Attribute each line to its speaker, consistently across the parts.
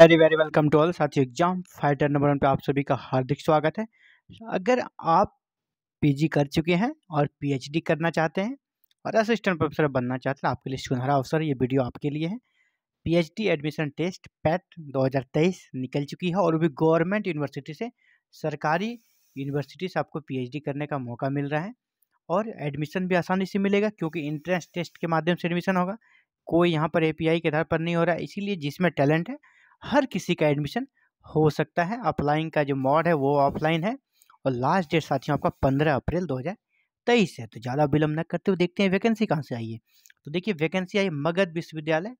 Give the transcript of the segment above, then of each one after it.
Speaker 1: very very welcome to all साथियों exam fighter number one पे आप सभी का हार्दिक स्वागत है अगर आप पीजी कर चुके हैं और पीएचडी करना चाहते हैं और असिस्टेंट प्रोफेसर बनना चाहते हैं आपके लिए सुनहरा अवसर ये वीडियो आपके लिए है पीएचडी एडमिशन टेस्ट पैट 2023 निकल चुकी है और वो भी गवर्नमेंट यूनिवर्सिटी से सरकारी यूनिवर्सिटी से आपको पी करने का मौका मिल रहा है और एडमिशन भी आसानी से मिलेगा क्योंकि इंट्रेंस टेस्ट के माध्यम से एडमिशन होगा कोई यहाँ पर ए के आधार पर नहीं हो रहा है इसीलिए जिसमें टैलेंट है हर किसी का एडमिशन हो सकता है अप्लाइंग का जो मॉड है वो ऑफलाइन है और लास्ट डेट साथियों आपका पंद्रह अप्रैल दो हज़ार तेईस है तो ज़्यादा विलम्ब न करते हुए देखते हैं वैकेंसी कहाँ से आई है तो देखिए वैकेंसी आई मगध विश्वविद्यालय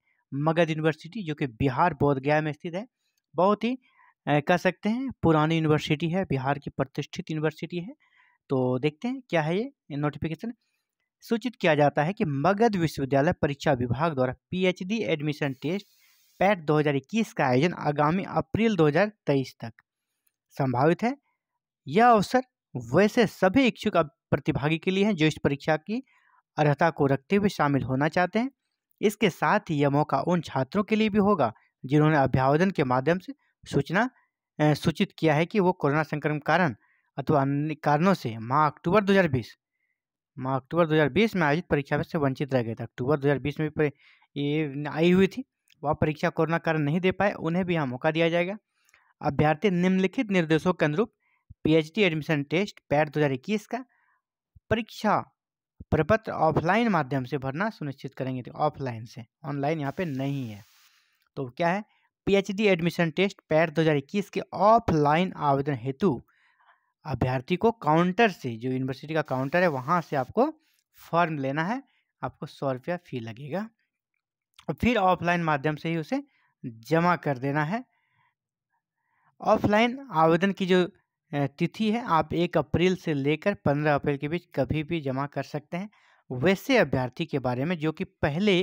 Speaker 1: मगध यूनिवर्सिटी जो कि बिहार बोधगया में स्थित है बहुत ही कह सकते हैं पुरानी यूनिवर्सिटी है बिहार की प्रतिष्ठित यूनिवर्सिटी है तो देखते हैं क्या है ये नोटिफिकेशन सूचित किया जाता है कि मगध विश्वविद्यालय परीक्षा विभाग द्वारा पीएचडी एडमिशन टेस्ट पैट 2021 का आयोजन आगामी अप्रैल 2023 तक संभावित है यह अवसर वैसे सभी इच्छुक प्रतिभागी के लिए हैं जो इस परीक्षा की अर्हता को रखते हुए शामिल होना चाहते हैं इसके साथ ही यह मौका उन छात्रों के लिए भी होगा जिन्होंने अभ्यावेदन के माध्यम से सूचना सूचित किया है कि वो कोरोना संक्रमण कारण अथवा अन्य कारणों से माह अक्टूबर 2020 माह अक्टूबर 2020 में आयोजित परीक्षा में से वंचित रह गए थे अक्टूबर 2020 में ये आई हुई थी वह परीक्षा कोरोना कारण नहीं दे पाए उन्हें भी यहाँ मौका दिया जाएगा अभ्यर्थी निम्नलिखित निर्देशों के अनुरूप पीएचडी एडमिशन टेस्ट पैट दो का परीक्षा प्रपत्र ऑफलाइन माध्यम से भरना सुनिश्चित करेंगे तो ऑफलाइन से ऑनलाइन यहाँ पे नहीं है तो क्या है पीएचडी एडमिशन टेस्ट पैट 2021 के ऑफलाइन आवेदन हेतु अभ्यर्थी को काउंटर से जो यूनिवर्सिटी का काउंटर है वहाँ से आपको फॉर्म लेना है आपको सौ रुपया फ़ी लगेगा फिर ऑफलाइन माध्यम से ही उसे जमा कर देना है ऑफलाइन आवेदन की जो तिथि है आप एक अप्रैल से लेकर पंद्रह अप्रैल के बीच कभी भी जमा कर सकते हैं वैसे अभ्यर्थी के बारे में जो कि पहले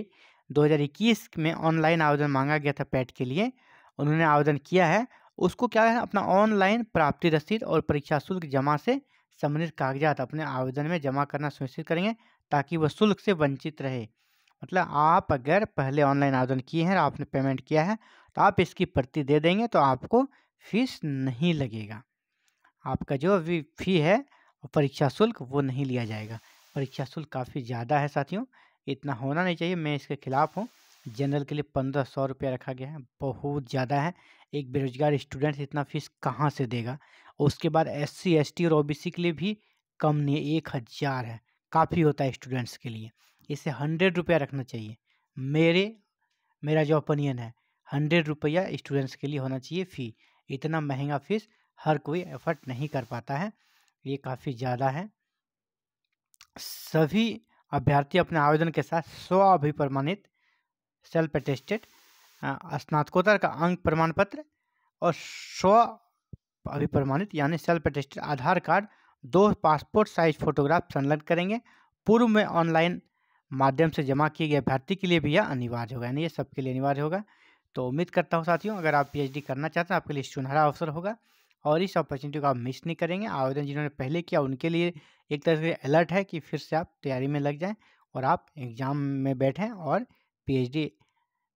Speaker 1: 2021 में ऑनलाइन आवेदन मांगा गया था पैट के लिए उन्होंने आवेदन किया है उसको क्या है अपना ऑनलाइन प्राप्ति रसीद और परीक्षा शुल्क जमा से संबंधित कागजात अपने आवेदन में जमा करना सुनिश्चित करेंगे ताकि वह शुल्क से वंचित रहे मतलब आप अगर पहले ऑनलाइन आवेदन किए हैं आपने पेमेंट किया है तो आप इसकी प्रति दे देंगे तो आपको फीस नहीं लगेगा आपका जो अभी फी है परीक्षा शुल्क वो नहीं लिया जाएगा परीक्षा शुल्क काफ़ी ज़्यादा है साथियों इतना होना नहीं चाहिए मैं इसके खिलाफ हूँ जनरल के लिए पंद्रह सौ रुपया रखा गया है बहुत ज़्यादा है एक बेरोजगार स्टूडेंट इतना फीस कहाँ से देगा उसके बाद एस सी एस टी और ओ बी सी के लिए भी कम नहीं एक हज़ार है काफ़ी होता है स्टूडेंट्स के लिए इसे हंड्रेड रुपया रखना चाहिए मेरे मेरा जो ओपिनियन है हंड्रेड रुपया स्टूडेंट्स के लिए होना चाहिए फ़ी इतना महंगा फीस हर कोई एफर्ट नहीं कर पाता है ये काफ़ी ज़्यादा है सभी अभ्यर्थी अपने आवेदन के साथ स्व अभिप्रमाणित सेल्फ अटेस्टेड स्नातकोत्तर का अंक प्रमाण पत्र और स्व अभिप्रमाणित यानी सेल्फ अटेस्टेड आधार कार्ड दो पासपोर्ट साइज फोटोग्राफ संलग्न करेंगे पूर्व में ऑनलाइन माध्यम से जमा किए गए अभ्यर्थी के लिए भी यह अनिवार्य होगा यानी ये सबके लिए अनिवार्य होगा तो उम्मीद करता हूँ साथियों अगर आप पी करना चाहते हैं आपके लिए सुनहरा अवसर होगा और इस अपॉर्चुनिटी को आप मिस नहीं करेंगे आवेदन जिन्होंने पहले किया उनके लिए एक तरह से अलर्ट है कि फिर से आप तैयारी में लग जाएँ और आप एग्ज़ाम में बैठें और पीएचडी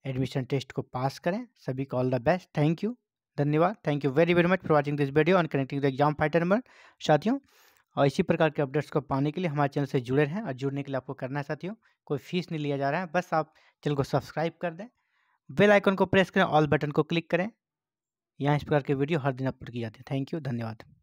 Speaker 1: एडमिशन टेस्ट को पास करें सभी को all the best thank you धन्यवाद thank you very very much for watching this video and connecting the exam fighter number साथियों और इसी प्रकार के अपडेट्स को पाने के लिए हमारे चैनल से जुड़े रहें और जुड़ने के लिए आपको करना है साथियों कोई फीस नहीं लिया जा रहा है बस आप चैनल को सब्सक्राइब कर दें बेल आइकन को प्रेस करें ऑल बटन को क्लिक करें यहाँ इस प्रकार के वीडियो हर दिन अपलोड की जाती है थैंक यू धन्यवाद